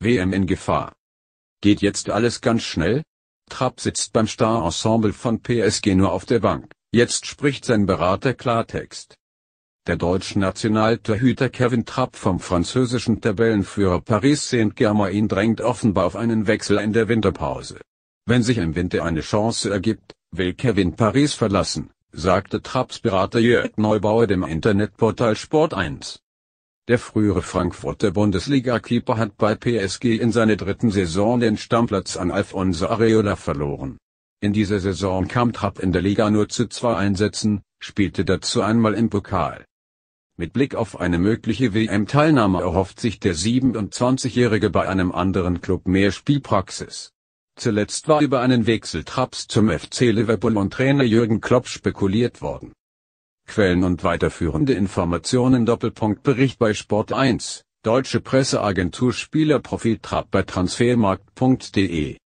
WM in Gefahr. Geht jetzt alles ganz schnell? Trapp sitzt beim Star-Ensemble von PSG nur auf der Bank. Jetzt spricht sein Berater Klartext. Der deutsche Nationaltorhüter Kevin Trapp vom französischen Tabellenführer Paris Saint-Germain drängt offenbar auf einen Wechsel in der Winterpause. Wenn sich im Winter eine Chance ergibt, will Kevin Paris verlassen, sagte Trapps Berater Jörg Neubauer dem Internetportal Sport 1. Der frühere Frankfurter Bundesliga-Keeper hat bei PSG in seiner dritten Saison den Stammplatz an Alfonso Areola verloren. In dieser Saison kam Trapp in der Liga nur zu zwei Einsätzen, spielte dazu einmal im Pokal. Mit Blick auf eine mögliche WM-Teilnahme erhofft sich der 27-Jährige bei einem anderen Club mehr Spielpraxis. Zuletzt war über einen Wechsel Trapps zum FC Liverpool und Trainer Jürgen Klopp spekuliert worden Quellen und weiterführende Informationen Doppelpunkt Bericht bei Sport 1, Deutsche Presseagentur Spielerprofil Trapp bei transfermarkt.de